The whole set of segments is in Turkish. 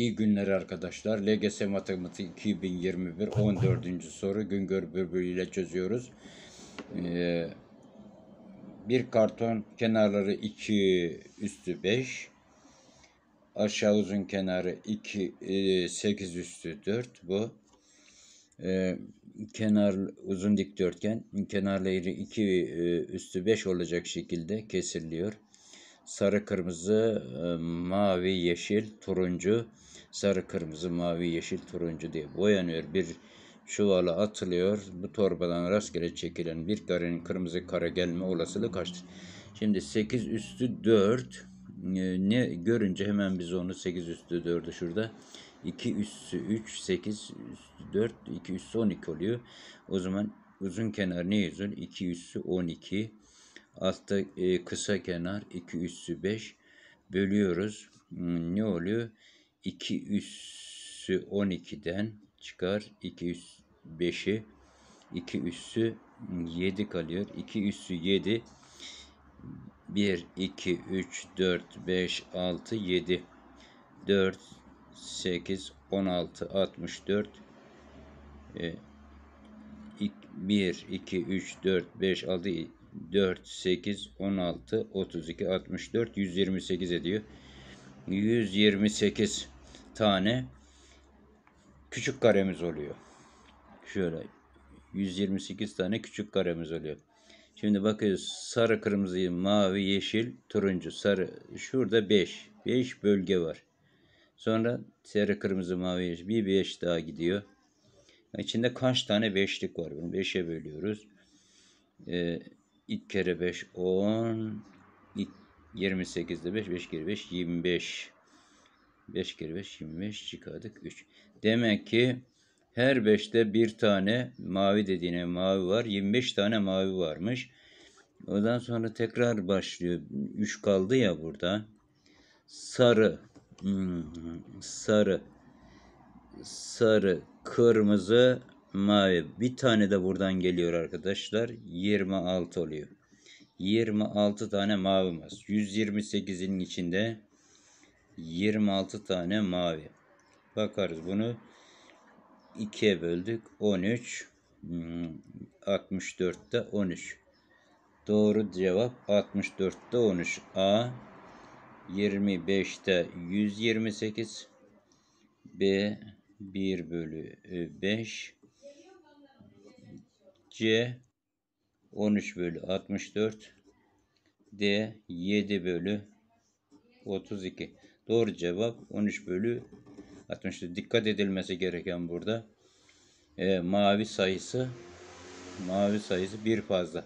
İyi günler arkadaşlar. LGS Matematik 2021 14. soru Güngör Bürbül ile çözüyoruz. Ee, bir karton kenarları 2 üstü 5. Aşağı uzun kenarı 2 8 e, üstü 4 bu. Ee, kenar uzun dikdörtgen kenarları 2 e, üstü 5 olacak şekilde kesiliyor sarı, kırmızı, e, mavi, yeşil, turuncu, sarı, kırmızı, mavi, yeşil, turuncu diye boyanıyor. Bir çuvala atılıyor. Bu torbadan rastgele çekilen bir karenin kırmızı kare gelme olasılığı kaçtır? Şimdi 8 üstü 4 e, ne görünce hemen biz onu 8 üstü 4'ü şurada 2 üstü 3 8 üstü 4 2 üstü 12 oluyor. O zaman uzun kenar ne yazıyor? 2 üstü 12 Altta e, kısa kenar 2 üssü 5 bölüyoruz. Hmm, ne oluyor? 2 üssü 12'den çıkar. 2 üssü 5'i 2 üssü 7 kalıyor. 2 üssü 7 1 2 3 4 5 6 7 4 8 16 64 1 2 3 4 5 6 4, 8, 16, 32, 64, 128 ediyor. 128 tane küçük karemiz oluyor. Şöyle 128 tane küçük karemiz oluyor. Şimdi bakıyoruz sarı, kırmızı, mavi, yeşil, turuncu, sarı. Şurada 5. 5 bölge var. Sonra sarı, kırmızı, mavi, yeşil. Bir 5 daha gidiyor. İçinde kaç tane beşlik var? Bunu 5'e bölüyoruz. Ee, 2 kere 5 10 28 28'de 5 5 kere 5 25 5 kere 5 25 çıkardık 3 demek ki her 5'te bir tane mavi dediğine mavi var 25 tane mavi varmış ondan sonra tekrar başlıyor 3 kaldı ya burada sarı hmm, sarı sarı kırmızı mavi. Bir tane de buradan geliyor arkadaşlar. 26 oluyor. 26 tane mavi var. 128'in içinde 26 tane mavi. Bakarız bunu 2'ye böldük. 13 64'te 13. Doğru cevap 64'te 13. A 25'te 128. B 1 bölü 5 C 13 bölü 64 D 7 bölü 32. Doğru cevap 13 bölü 64. Dikkat edilmesi gereken burada e, mavi sayısı mavi sayısı bir fazla.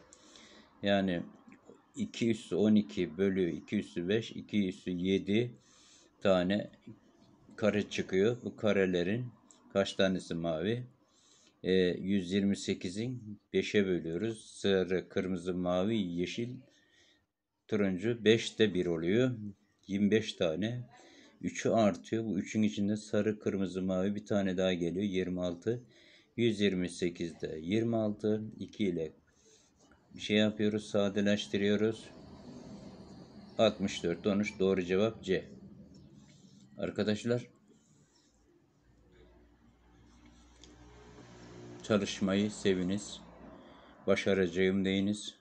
Yani 2 üstü 12 bölü 2 üstü 5 2 üstü 7 tane kare çıkıyor. Bu karelerin kaç tanesi mavi? 128'in ee, 5'e bölüyoruz. Sarı, kırmızı, mavi, yeşil, turuncu 5'te 1 oluyor. 25 tane. 3'ü artıyor. Bu 3'ün içinde sarı, kırmızı, mavi bir tane daha geliyor. 26. 128'de 26. 2 ile bir şey yapıyoruz. Sadeleştiriyoruz. 64 13 doğru cevap C. Arkadaşlar çalışmayı seviniz. Başaracağım deyiniz.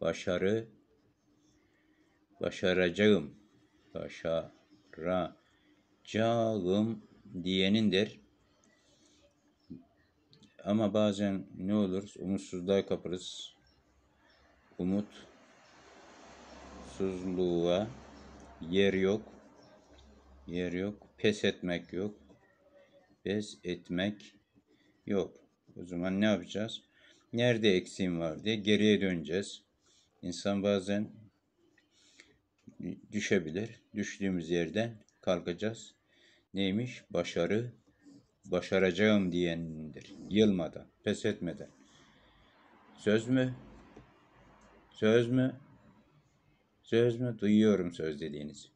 Başarı başaracağım. Başaracağım diyenindir. Ama bazen ne olur? Umutsuzluğa kapırız. Umut umutsuzluğa yer yok. Yer yok. Pes etmek yok. Pes etmek Yok. O zaman ne yapacağız? Nerede eksiğim var diye geriye döneceğiz. İnsan bazen düşebilir. Düştüğümüz yerden kalkacağız. Neymiş? Başarı başaracağım diyenindir. Yılmadan, pes etmeden. Söz mü? Söz mü? Söz mü? Duyuyorum söz dediğinizi.